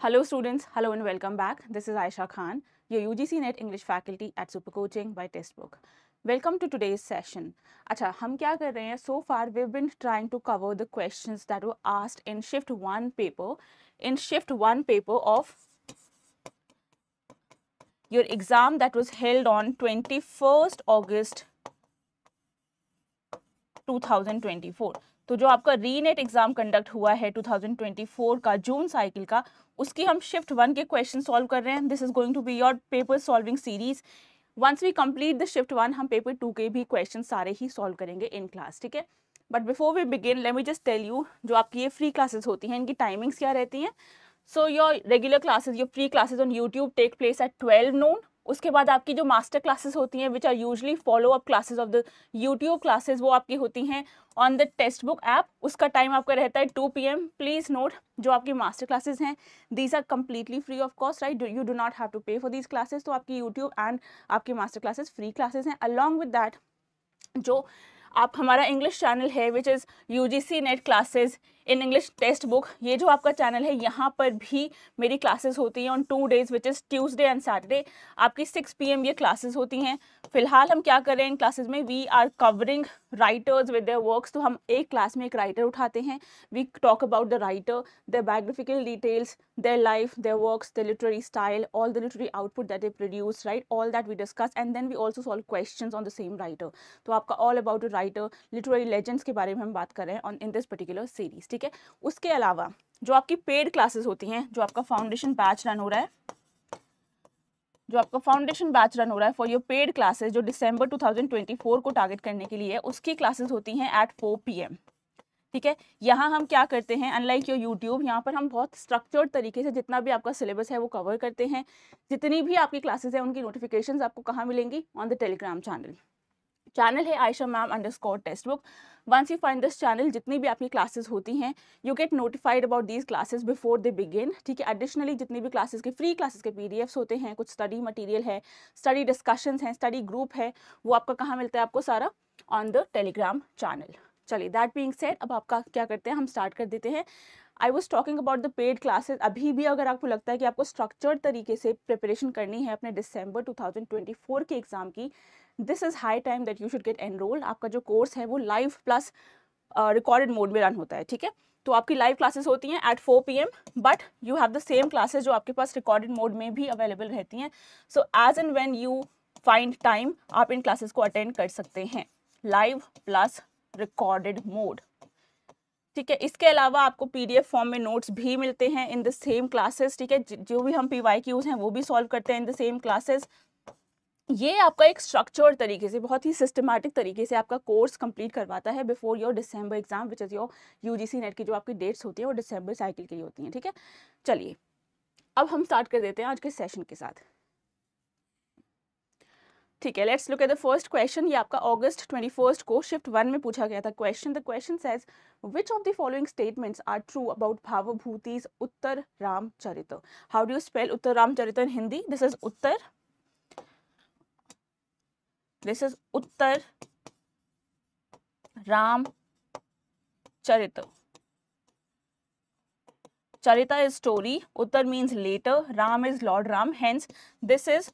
Hello students, hello and welcome back. This is Aisha Khan, your UGC NET English faculty at Supercoaching by Testbook. Welcome to today's session. अच्छा हम kya कर So far we've been trying to cover the questions that were asked in shift one paper, in shift one paper of your exam that was held on 21st August 2024. तो जो आपका रीनेट exam conduct हुआ है 2024 का जून cycle का उसकी हम shift one के क्वेश्चन सॉल्व कर रहे हैं this is going to be your paper solving series once we complete the shift one हम पेपर टू के भी क्वेश्चन सारे ही सॉल्व करेंगे इन क्लास ठीक है but before we begin let me just tell you जो आपकी ये फ्री क्लासेस होती हैं इनकी टाइमिंग्स क्या रहती हैं so your regular classes your free classes on YouTube take place at twelve noon उसके बाद आपकी जो मास्टर क्लासेस होती हैं which are usually follow up classes of the YouTube classes वो आपकी होती हैं on the text book app उसका टाइम आपका रहता है two P M please note जो आपकी मास्टर क्लासेस हैं these are completely free of cost right you do not have to pay for these classes तो आपकी यूट्यूब एंड आपकी मास्टर क्लासेस फ्री क्लासेस हैं अलॉन्ग विद डैट जो आप हमारा इंग्लिश चैनल है which is U G C NET classes in English text book ये जो आपका चैनल है यहाँ पर भी मेरी क्लासेस होती हैं on two days which is Tuesday and Saturday आपकी सिक्स पी ये क्लासेज होती हैं फिलहाल हम क्या कर रहे हैं इन क्लासेज में we are covering writers with their works तो हम एक क्लास में एक राइटर उठाते हैं we talk about the writer the biographical details their life their work the literary style all the literary output that they produce right all that we discuss and then we also solve question on the same writer तो आपका all about the writer literary legends के बारे में हम बात कर रहे हैं on in this particular series ठीक है उसके अलावा जो आपकी पेड क्लासेस होती हैं जो आपका फाउंडेशन बैच रन हो रहा है जो आपका फाउंडेशन बैच रन हो रहा है फॉर योर पेड क्लासेस जो दिसंबर 2024 को टारगेट करने के लिए उसकी क्लासेस होती हैं एट 4 पीएम ठीक है यहाँ हम क्या करते हैं अनलाइक योर यूट्यूब यहाँ पर हम बहुत स्ट्रक्चर्ड तरीके से जितना भी आपका सिलेबस है वो कवर करते हैं जितनी भी आपकी क्लासेस हैं उनकी नोटिफिकेशन आपको कहाँ मिलेंगी on the Telegram channel channel है Ayesha ma'am under score text book once you find this channel जितनी भी आपकी क्लासेस होती हैं you get notified about these classes before the begin ठीक है एडिशनली जितनी भी क्लासेज के फ्री क्लासेस के पी होते हैं कुछ स्टडी मटीरियल है स्टडी डिस्कशंस हैं स्टडी ग्रुप है वो आपका कहाँ मिलता है आपको सारा ऑन द टेलीग्राम चैनल चलिए दैट बींग सेट अब आपका क्या करते हैं हम स्टार्ट कर देते हैं I was talking about the paid classes अभी भी अगर आपको लगता है कि आपको स्ट्रक्चर्ड तरीके से प्रिपरेशन करनी है अपने दिसंबर 2024 के एग्ज़ाम की this is high time that you should get enrol आपका जो कोर्स है वो लाइव प्लस रिकॉर्डेड मोड में रन होता है ठीक है तो आपकी लाइव क्लासेस होती हैं at 4 M but you have the same classes जो आपके पास रिकॉर्डेड मोड में भी अवेलेबल रहती हैं so as and when you find time आप इन क्लासेस को अटेंड कर सकते हैं लाइव प्लस रिकॉर्डेड मोड ठीक है इसके अलावा आपको पीडीएफ फॉर्म में नोट्स भी मिलते हैं इन द सेम क्लासेस ठीक है जो भी हम पीवाई यूज हैं वो भी सॉल्व करते हैं इन द सेम क्लासेस ये आपका एक स्ट्रक्चर तरीके से बहुत ही सिस्टमैटिक तरीके से आपका कोर्स कंप्लीट करवाता है before your December exam which is your UGC NET की जो आपकी डेट्स होती है वो डिसम्बर साइकिल के लिए होती हैं ठीक है चलिए अब हम स्टार्ट कर देते हैं आज के सेशन के साथ ठीक है let's look at the first question ये आपका अगस्त ट्वेंटी फर्स्ट को शिफ्ट वन में पूछा गया था question the question says which of the following statements are true about Bhavabhuti's Uttar Ramcharit how do you spell Uttar Ramcharit in Hindi this is Uttar this is Uttar Ram charit charita is story Uttar means later Ram is Lord Ram hence this is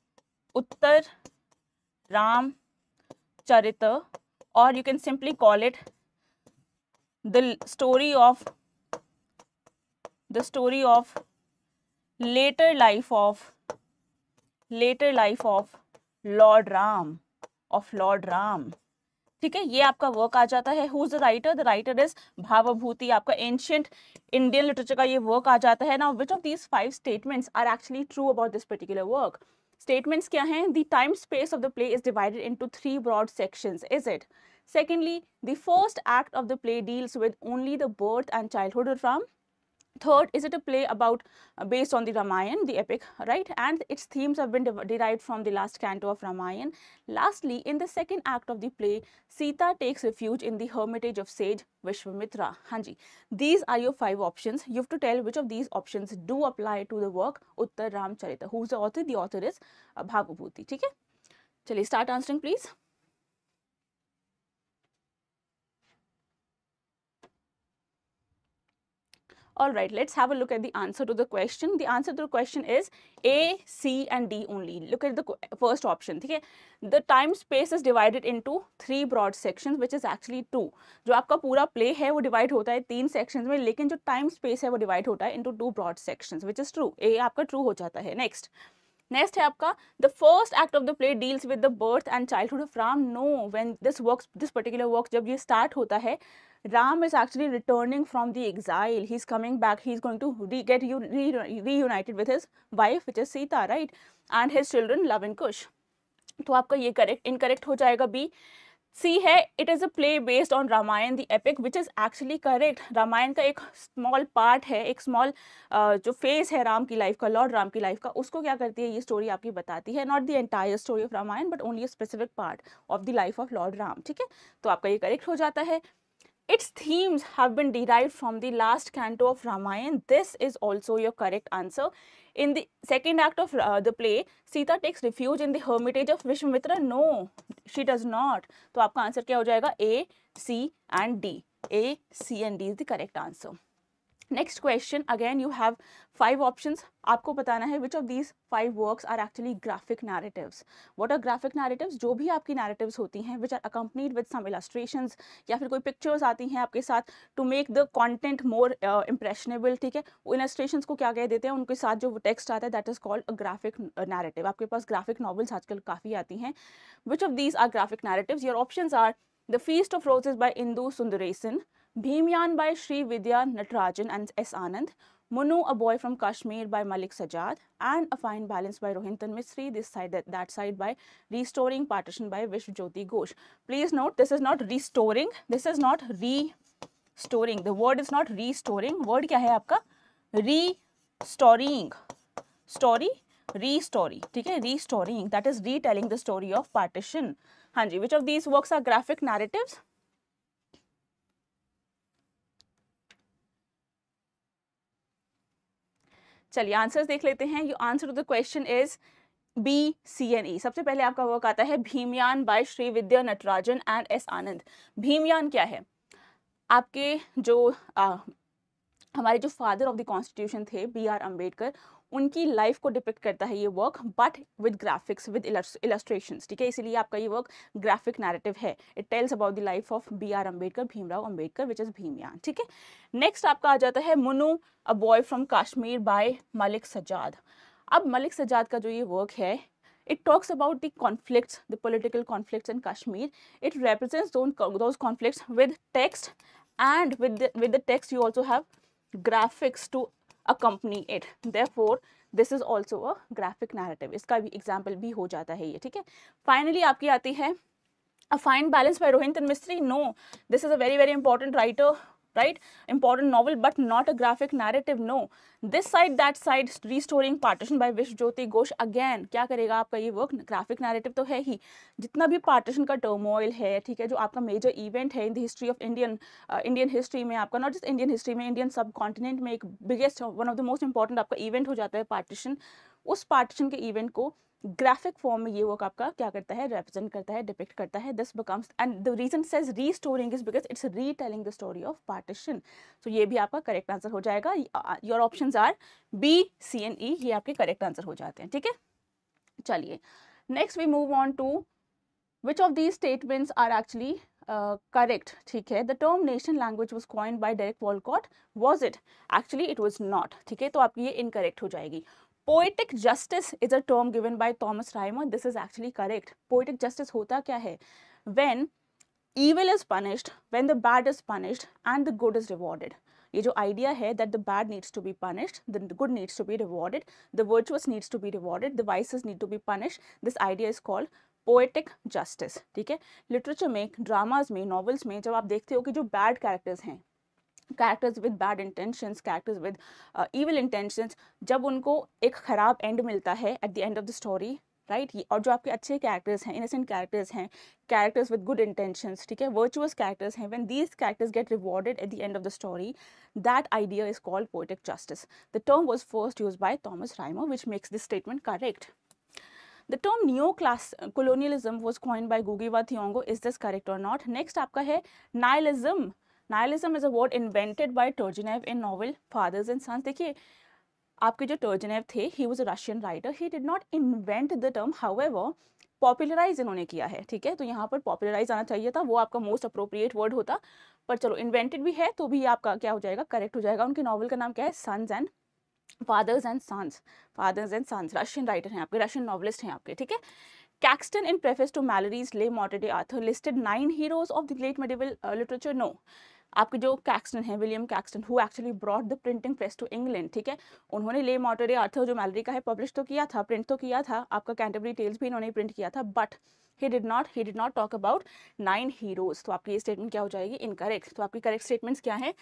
Uttar Ram charit और you can simply call it the story of the story of later life of later life of Lord Ram of Lord Ram ठीक है ये आपका work आ जाता है who is the writer the writer is Bhavabhuti आपका ancient Indian literature का ये वर्क आ जाता है ना which of these five statements are actually true about this particular work statements kya hain? The time space of the play is divided into three broad sections, is it? Secondly, the first act of the play deals with only the birth and childhood of Ram. Third, is it a play about uh, based on the Ramayana, the epic, right? And its themes have been de derived from the last canto of Ramayana. Lastly, in the second act of the play, Sita takes refuge in the hermitage of sage Vishwamitra. Hanji. These are your five options. You have to tell which of these options do apply to the work Uttar Ramcharita. Who's the author? The author is uh, Bhavabhuti. Okay? Chali, start answering please. All right, let's have a look at the answer to the question. The answer to the question is A, C and D only. Look at the first option, ठीक है? The time space is divided into three broad sections, which is actually two. jo aapka pura play hai wo divide hota hai teen sections mein lekin jo time space hai wo divide hota hai into two broad sections, which is true. A aapka true ho jata hai Next. Next है आपका the first act of the play deals with the birth and childhood of Ram no when this works this particular work जब ये start होता है Ram is actually returning from the exile. He's coming back. He's going to re get re re reunited with his wife, which is Sita, right? And his children, Love and Kush. तो आपका ये correct incorrect हो जाएगा B C है it is a play based on Ramayana the epic which is actually correct Ramayana का एक small part है एक स्मॉल uh, जो फेज है राम की लाइफ का लॉर्ड राम की लाइफ का उसको क्या करती है ये स्टोरी आपकी बताती है not the entire story of Ramayana but only a specific part of the life of Lord Ram ठीक है तो आपका ये करेक्ट हो जाता है Its themes have been derived from the last canto of Ramayana. This is also your correct answer. In the second act of uh, the play, Sita takes refuge in the hermitage of Vishwamitra. No, she does not. So, your answer will A, C and D. A, C and D is the correct answer. Next question again you have five options आपको बताना है which of these five works are actually graphic narratives what are graphic narratives जो भी आपकी narratives होती हैं which are accompanied with some illustration या फिर कोई पिक्चर्स आती हैं आपके साथ to make the content more impressionable ठीक है वो इलास्ट्रेशन को क्या कह देते हैं उनके साथ जो टेक्स्ट आता है that is called a graphic narrative आपके पास ग्राफिक नॉवल्स आजकल काफ़ी आती हैं which of these are graphic narratives your option are the feast of roses by Indu Sundaresan Bhimyan by Sri Vidya Natarajan and S. Anand, Munu, a boy from Kashmir by Malik Sajjad, and A Fine Balance by Rohintan Misri, this side, that, that side by Restoring Partition by Vishwajyoti Ghosh. Please note, this is not restoring, this is not restoring. The word is not restoring. Word kya hai aapka? Restoring. Story, restory. Okay, restoring, that is retelling the story of partition. Hanji, which of these works are graphic narratives? चलिए answers देख लेते हैं you answer to the question is B C and E सबसे पहले आपका work आता है Bhimayana by Srividya Natarajan and S Anand Bhimayana क्या है आपके जो आ, हमारे जो फादर ऑफ द कॉन्स्टिट्यूशन थे बी आर अम्बेडकर उनकी लाइफ को डिपिक्ट करता है ये work but with graphics with illustration ठीक है इसीलिए आपका ये वर्क ग्राफिक नैरेटिव है it tells about the life of B R Ambedkar Bhimrao Ambedkar which is Bhimaya ठीक है नेक्स्ट आपका आ जाता है Munnu a boy from Kashmir by Malik Sajad अब मलिक सजाद का जो ये वर्क है it talks about the conflict the political conflict in Kashmir it represents those, those with with text and with the, with the text you also have accompany it therefore this is also a graphic narrative इसका भी example भी हो जाता है ये ठीक है finally आपकी आती है a fine balance by rohinton mistry no this is a very very important writer right important novel but not a graphic narrative no this side that side restoring partition by विश्व ज्योति Ghosh again क्या करेगा आपका ये work graphic narrative तो है ही जितना भी partition का टर्मोइल है ठीक है जो आपका मेजर इवेंट है in the history of Indian Indian history में आपका नॉट जस्ट इंडियन हिस्ट्री में इंडियन सब कॉन्टिनेंट में एक biggest one of the most important आपका इवेंट हो जाता है पार्टीशन उस पार्टीशन के इवेंट को ग्राफिक फॉर्म में ये वर्क आपका क्या करता है रिप्रेजेंट करता है डिपिक्ट करता है this becomes and the reason says restorying is because it's retelling the story of partition so ये भी आपका करेक्ट आंसर हो जाएगा your option are B C and E ये आपके करेक्ट आंसर हो जाते हैं ठीक है चलिए next we move on to which of these statements are actually correct ठीक है the term nation language was coin by Derek Walcott was it actually it was not ठीक है तो आपकी ये इनकरेक्ट हो जाएगी poetic justice is a term given by Thomas Rymer this is actually correct poetic justice होता क्या है when evil is punished when the bad is punished and the good is rewarded ये जो आइडिया है that the bad needs to be punished the good needs to be rewarded the virtuous needs to be rewarded the vices need to be punished this idea is called poetic justice ठीक है literature में dramas में novels में जब आप देखते हो कि जो बैड कैरेक्टर्स हैं characters with bad intentions characters with evil intentions जब उनको एक ख़राब एंड मिलता है at the end of the story right right? और जो आपके अच्छे कैरेक्टर्स हैं इनोसेंट कैरेक्टर्स हैं कैरेक्टर्स विद गुड इंटेंशंस ठीक है वर्चुअस कैरेक्टर्स हैं when these characters get rewarded at the end of the story that idea is called poetic justice the term was first use by Thomas Rymer which makes this statement correct The term neo-colonialism was coined by Gugiwa Thiongo. Is this correct or not? Next आपका है nihilism. Nihilism is a word invented by Turgenev in novel fathers and sons देखिए आपके जो Turgenev थे he was a Russian writer he did not invent the term how popularize इन्होंने किया है ठीक है तो यहाँ पर पॉपुलराइज आना चाहिए था वो आपका मोस्ट अप्रोप्रिएट वर्ड होता पर चलो इन्वेंटेड भी है तो भी आपका क्या हो जाएगा करेक्ट हो जाएगा उनके नॉवल का नाम क्या है sons and fathers and sons fathers and sons Russian writer हैं आपके रशियन नॉवलिस्ट हैं आपके ठीक है Caxton in preface to Malory's le Morte d'Arthur, listed nine heroes of the late medieval uh, literature. No, आपके जो कैक्सटन है William Caxton who actually brought the printing press to England ठीक है उन्होंने ले मॉटर आर्थर जो Malory का है पब्लिश तो किया था प्रिंट तो किया था आपका कैंटरबरी टेल्स भी इन्होंने प्रिंट किया था but he did not he did not talk about nine heroes तो आपकी ये स्टेटमेंट क्या हो जाएगी इनकरेक्ट तो आपकी करेक्ट स्टेटमेंट्स क्या है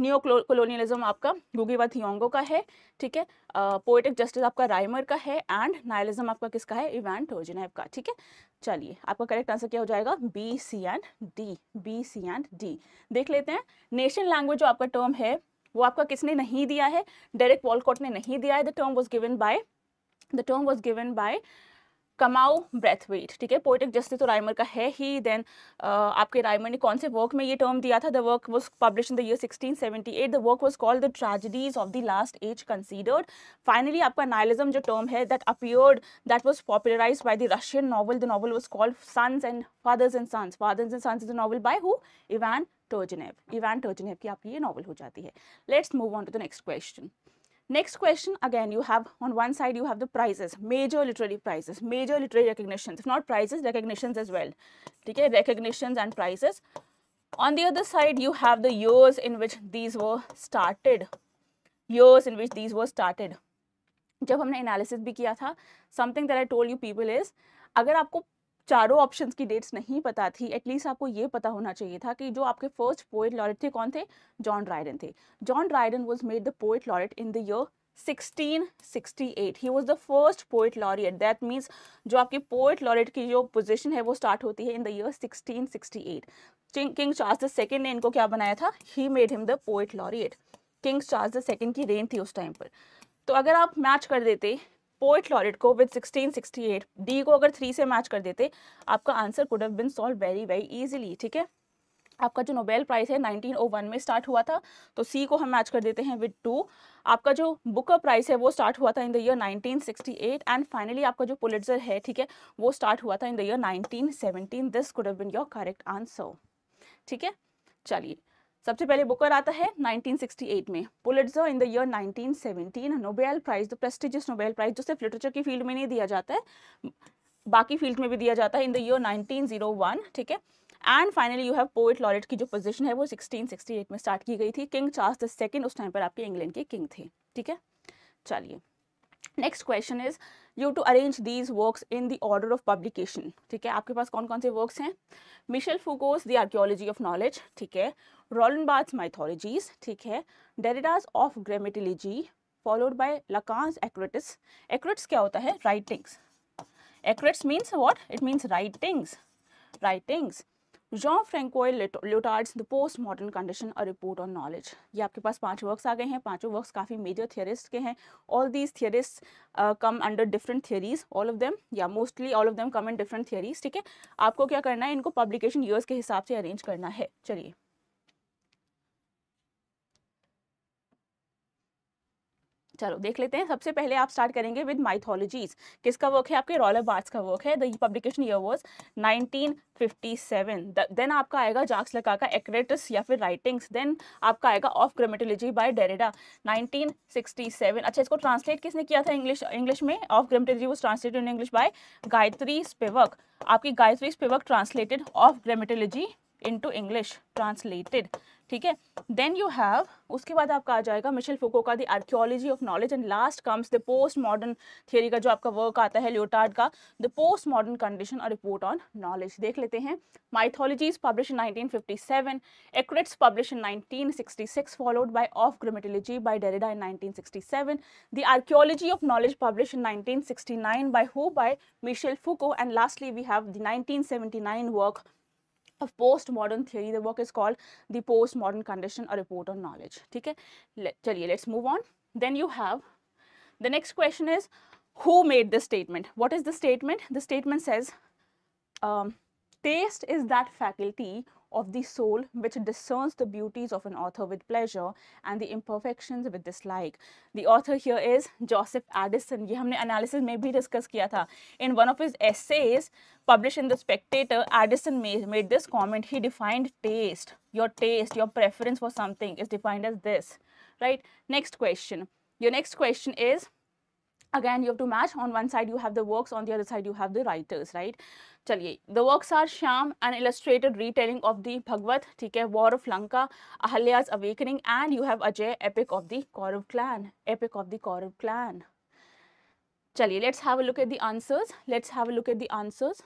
न्यू कॉलोनियलिज्म आपका गुगीवा थियोंगो का है ठीक है पोएटिक जस्टिस आपका राइमर का है एंड नायलिज्म आपका किसका है इवान टोजनेव का ठीक है चलिए आपका करेक्ट आंसर क्या हो जाएगा B C and D B C and D देख लेते हैं नेशन लैंग्वेज जो आपका टर्म है वो आपका किसने नहीं दिया है डायरेक्ट वॉलकॉट ने नहीं दिया है the term was given by the term was given by Kamau Brathwaite ठीक है पोइटिक जस्टिस तो राइमर का है ही देन uh, आपके राइमर ने कौन से वर्क में ये टर्म दिया था the work was publish in the year 1678 the work was called the tragedies of the last age considered finally आपका नायलिज्म जो टर्म है that appeared that was popularize by the Russian novel the novel was called sons and fathers and sons fathers and sons is the novel by who Ivan Turgenev Ivan Turgenev की आपकी ये novel हो जाती है let's move on to the next question Next question, again, you have on one side, you have the prizes, major literary prizes, major literary recognitions, if not prizes, recognitions as well. Okay, recognitions and prizes. On the other side, you have the years in which these were started, years in which these were started. जब हमने analysis भी किया था something that I told you people is अगर आपको चारों options की dates नहीं पता थी एटलीस्ट आपको ये पता होना चाहिए था कि जो आपके फर्स्ट पोइट लॉरेट थे कौन थे जॉन ड्राइडन थे John Dryden was made the poet laureate in the year 1668 he was the first poet laureate that means जो आपकी पोइट लॉरियट की जो पोजीशन है वो स्टार्ट होती है in the year 1668 King Charles the second ने इनको क्या बनाया था he made him the poet laureate King Charles the second की रेन थी उस टाइम पर तो अगर आप मैच कर देते पोइट लॉरेट को विद 1668 डी को अगर थ्री से मैच कर देते आपका answer could have been solved very very easily ठीक है आपका जो नोबेल प्राइज़ है 1901 में स्टार्ट हुआ था तो सी को हम मैच कर देते हैं विद टू आपका जो बुकर प्राइज़ है वो स्टार्ट हुआ था in the year 1968 and finally आपका जो पुलिटर है ठीक है वो स्टार्ट हुआ था in the year 1917 this could have been your correct answer ठीक है चलिए सबसे पहले बुकर आता है 1968 में Pulitzer in the year 1917 Nobel prize the prestigious Nobel prize जो सिर्फ लिटरेचर की फील्ड में नहीं दिया जाता है बाकी फील्ड में भी दिया जाता है इन द ईयर 1901 ठीक है and finally you have poet laureate की जो पोजीशन है वो 1668 में स्टार्ट की गई थी किंग चार्ल्स द सेकेंड उस टाइम पर आपके इंग्लैंड के किंग थे ठीक है चलिए next question is you to arrange these work in the order of publication ठीक है आपके पास कौन कौन से वर्क्स हैं Michel Foucault's the archaeology of knowledge ठीक है रोलन बाथ माइथोलॉजीज ठीक है Derrida's of grammatology followed by Lacan's Ecrits Ecrits क्या होता है writings Ecrits means what it means writings writings Jean Francois Lyotard's the post modern condition a report on knowledge ये आपके पास पांच वर्क्स आ गए हैं पांचों वर्क्स काफ़ी मेजर थियरिस्ट के हैं all these theorist come under different theories all of them या mostly all of them come in different theories ठीक है आपको क्या करना है इनको पब्लिकेशन ईयर्स के हिसाब से अरेंज करना है चलिए चलो देख लेते हैं सबसे पहले आप स्टार्ट करेंगे विद माइथोलॉजीज किसका वर्क है आपके रॉयल बार्ट्स का वर्क है the publication year was 1957 then आपका आएगा जाक्स लका का एक्रेटस या फिर राइटिंग्स देन आपका आएगा ऑफ ग्रामेटोलॉजी बाय डेरेडा 1967 अच्छा इसको ट्रांसलेट किसने किया था इंग्लिश इंग्लिश में of grammatology was translated in English by Gayatri Spivak आपकी Gayatri Spivak translated of grammatology into English translated ठीक है देन यू हैव उसके बाद आपका आ जाएगा मिशेल फोको का the archaeology of knowledge and last comes the post modern theory का जो आपका वर्क आता है लियोटार्ड का द पोस्ट मॉडर्न कंडीशन और रिपोर्ट ऑन नॉलेज देख लेते हैं mythologies publish in 1957 Ecrits publish in 1966 followed by of grammatology by Derrida in 1967 the archaeology of knowledge publish in 1969 by who by Michel Foucault and lastly we have the 1979 work of postmodern theory. The work is called The Postmodern Condition, A Report on Knowledge. Okay, Let, let's move on. Then you have, the next question is, who made this statement? What is the statement? The statement says, um, taste is that faculty of the soul which discerns the beauties of an author with pleasure and the imperfections with dislike. The author here is Joseph Addison. ये हमने analysis में भी discuss किया In one of his essays published in The Spectator, Addison made, made this comment. He defined taste. Your taste, your preference for something is defined as this. Right? Next question. Your next question is again you have to match on one side you have the works on the other side you have the writers right चलिए the works are Sham an illustrated retelling of the Bhagavad ठीक है War of Lanka Ahalya's awakening and you have Ajay epic of the Kaurav clan epic of the Kaurav clan चलिए let's have a look at the answers let's have a look at the answers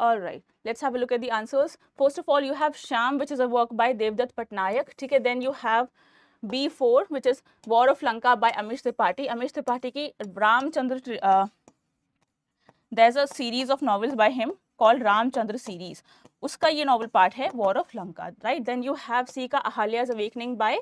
All right. let's have a look at the answers. First of all, you have Sham, which is a work by Devdutt Patnaik. Okay, then you have B4, which is War of Lanka by Amish Tripathi. Amish Tripathi ki Ramchandra, uh, there's a series of novels by him called Ramchandra series. उसका ये novel part है war of Lanka right then you have see का Ahalya's awakening by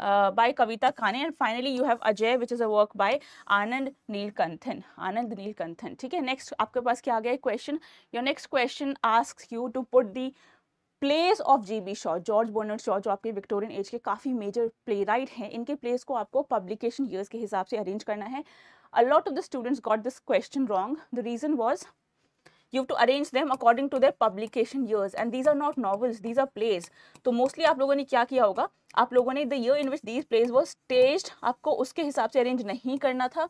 uh, by Kavita Kane and finally you have Ajay which is a work by Anand Neelkanthan Anand Neelkanthan theek hai next aapke paas kya आ question your next question asks you to put the plays of G B Shaw George Bernard Shaw जो आपके Victorian age के काफ़ी major play right हैं इनके place को आपको publication years के हिसाब से अरेंज करना है a lot of the students got this question wrong the reason was you to arrange them according to their publication years and these are not novels these are plays तो mostly आप लोगों ने क्या किया होगा आप लोगों ने the year in which these plays was staged आपको उसके हिसाब से अरेंज नहीं करना था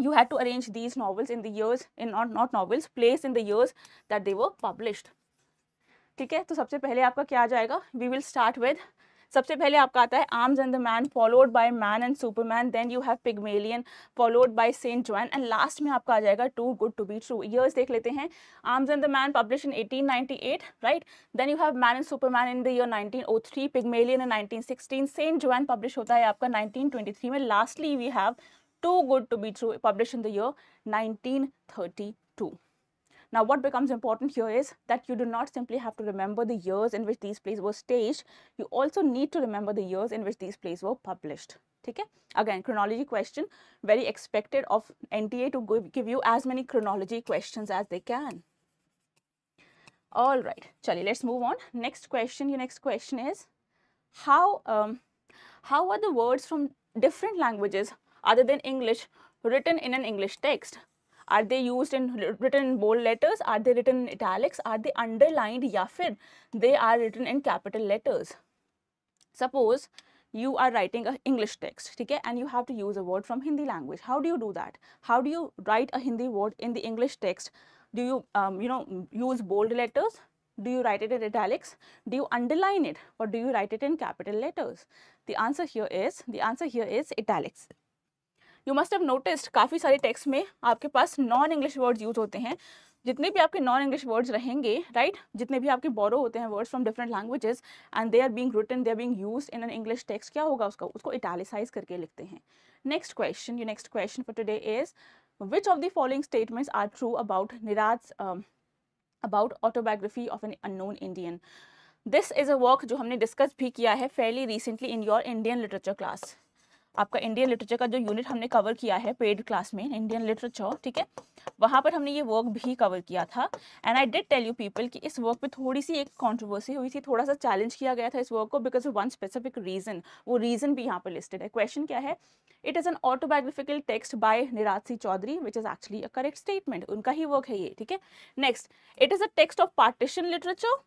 you have to arrange these novels in the in not not novels plays in the that they were published ठीक है तो सबसे पहले आपका क्या आ जाएगा वी विल स्टार्ट विद सबसे पहले आपका आता है arms and the man followed by man and superman then you have Pygmalion followed by Saint Joan and last में आपका आ जाएगा too good to be true years देख लेते हैं arms and the man publish in 1898 right then you have man and superman in the year 1903 Pygmalion in 1916 Saint Joan publish होता है आपका नाइनटीन में lastly we have too good to be true publish in the year nineteen Now, what becomes important here is that you do not simply have to remember the years in which these plays were staged, you also need to remember the years in which these plays were published. Okay? Again, chronology question. Very expected of NTA to give you as many chronology questions as they can. all right chali let's move on next question your next question is how um, how are the words from different languages other than english written in an english text are they used in written bold letters? Are they written in italics? Are they underlined? Yeah, they are written in capital letters. Suppose you are writing an English text, okay, and you have to use a word from Hindi language. How do you do that? How do you write a Hindi word in the English text? Do you, um, you know, use bold letters? Do you write it in italics? Do you underline it or do you write it in capital letters? The answer here is, the answer here is italics. You must have noticed काफ़ी सारे text में आपके पास non English words use होते हैं जितने भी आपके नॉन इंग्लिश वर्ड्स रहेंगे राइट right? जितने भी आपके बोरो होते हैं words from different languages and they are being written they are being use in an English text क्या होगा उसका उसको इटालिसाइज करके लिखते हैं next question you next question for today is which of the following statements are true about Nirad about autobiography of an unknown Indian this is a work जो हमने discuss भी किया है fairly recently in your Indian literature class आपका Indian literature का जो unit हमने cover किया है पेड क्लास में इंडियन लिटरेचर ठीक है वहाँ पर हमने ये वर्क भी कवर किया था and I did tell you people कि इस वर्क पे थोड़ी सी एक कंट्रोवर्सी हुई थी थोड़ा सा चैलेंज किया गया था इस वर्क को because of one specific reason वो रीजन भी यहाँ पर लिस्टेड है क्वेश्चन क्या है it is an autobiographical text by Nirad Singh Chaudhuri which is actually a correct statement उनका ही वर्क है ये ठीक है next it is a text of partition literature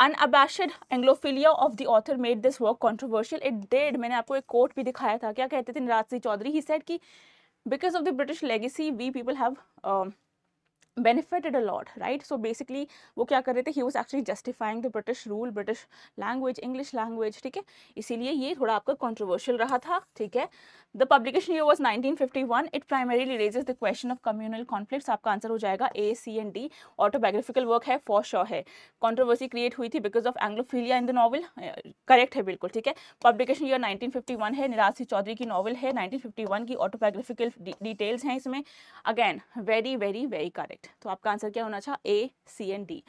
unabashed anglophilia of the author made this work controversial it did मैंने आपको एक coat भी दिखाया था क्या कहते थे निराज सिंह चौधरी ही सेट कि because of the British legacy we people have benefited a lot right so basically wo kya kar rahe the he was actually justifying the british rule british language english language theek hai isliye ye thoda aapka controversial raha tha theek hai the publication year was 1951 it primarily raises the question of communal conflicts aapka answer ho jayega a c and d autobiographical work hai for sure hai controversy create hui thi because of anglophilia in the novel correct hai bilkul theek hai publication year 1951 है निराज सिंह चौधरी की novel है 1951 की autobiographical details हैं इसमें again very very very correct correct तो आपका answer क्या होना चाहिए A C and D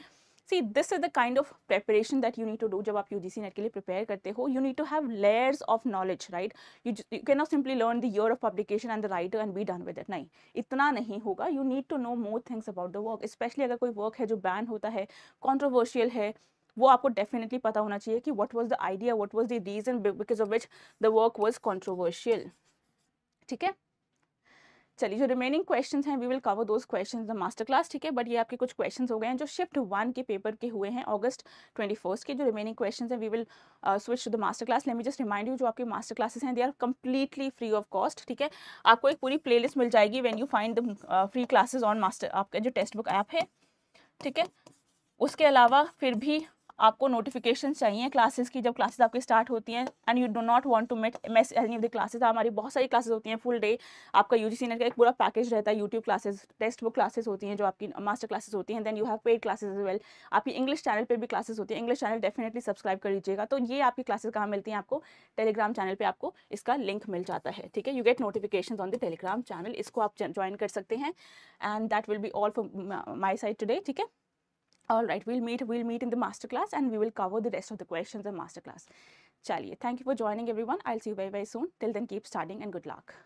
C this is the kind of preparation that you need to do जब आप यू जी सी नेट के लिए प्रिपेयर करते हो you need to have layers of knowledge right you can not simply learn the year of publication and the writer and be done with it नहीं इतना नहीं होगा you need to know more things about the work specially अगर कोई work है जो ban होता है कॉन्ट्रोवर्शियल है वो आपको डेफिनेटली पता होना चाहिए कि what was the idea what was the reason because of which the work was controversial ठीक है चलिए जो रिमेनिंग क्वेश्चन हैं we will cover those question the master class ठीक है बट ये आपके कुछ क्वेश्चन हो गए हैं जो शिफ्ट वन के पेपर के हुए हैं अगस्त ट्वेंटी फर्स्ट के जो रिमेनिंग क्वेश्चन हैं we will switch to the master class let me just remind you जो आपके मास्टर क्लासेस हैं they are completely free of cost ठीक है आपको एक पूरी प्ले मिल जाएगी when you find the free classes on master आपका जो टेक्स्ट बुक ऐप है ठीक है उसके अलावा फिर भी आपको नोटिफिकेशन चाहिए क्लासेस की जब क्लासेस आपकी स्टार्ट होती हैं and you do not want to met miss any the classes हमारी बहुत सारी क्लासेस होती हैं फुल डे आपका यू जी का एक पूरा पैकेज रहता है YouTube classes text book classes होती हैं जो आपकी मास्टर क्लासेस होती हैं then you have paid classes as well आपकी इंग्लिश चैनल पर भी क्लासेस होती है इंग्लिश चैनल डेफिनेटली सब्सक्राइब कर लीजिएगा तो ये आपकी क्लासेस कहाँ मिलती हैं आपको टेलीग्राम चैनल पर आपको इसका लिंक मिल जाता है ठीक है you get notification on the Telegram channel इसको आप ज्वाइन कर सकते हैं and that will be all for my side today ठीक है all right we'll meet we'll meet in the masterclass and we will cover the rest of the questions in masterclass chaliye thank you for joining everyone i'll see you very very soon till then keep studying and good luck